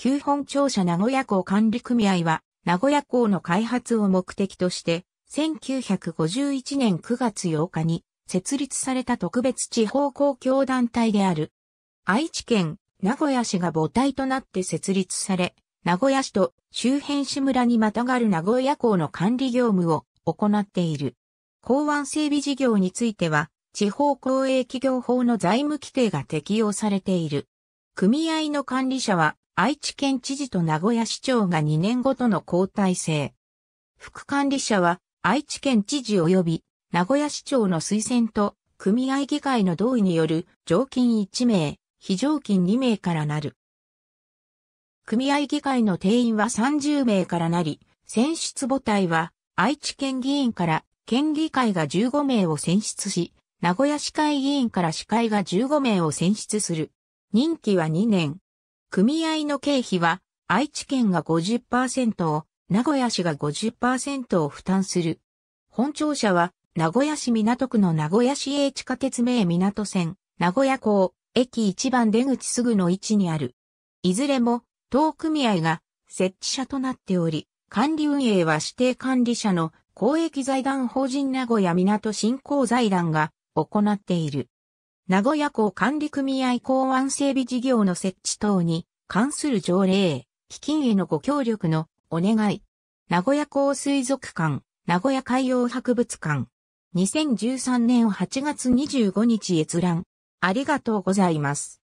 旧本庁舎名古屋港管理組合は、名古屋港の開発を目的として、1951年9月8日に設立された特別地方公共団体である。愛知県、名古屋市が母体となって設立され、名古屋市と周辺市村にまたがる名古屋港の管理業務を行っている。港湾整備事業については、地方公営企業法の財務規定が適用されている。組合の管理者は、愛知県知事と名古屋市長が2年ごとの交代制。副管理者は愛知県知事及び名古屋市長の推薦と組合議会の同意による常勤1名、非常勤2名からなる。組合議会の定員は30名からなり、選出母体は愛知県議員から県議会が15名を選出し、名古屋市会議員から市会が15名を選出する。任期は2年。組合の経費は、愛知県が50%を、名古屋市が50%を負担する。本庁舎は、名古屋市港区の名古屋市営地下鉄名港線、名古屋港、駅一番出口すぐの位置にある。いずれも、当組合が設置者となっており、管理運営は指定管理者の公益財団法人名古屋港振興財団が行っている。名古屋港管理組合港湾整備事業の設置等に関する条例、基金へのご協力のお願い。名古屋港水族館、名古屋海洋博物館。2013年8月25日閲覧。ありがとうございます。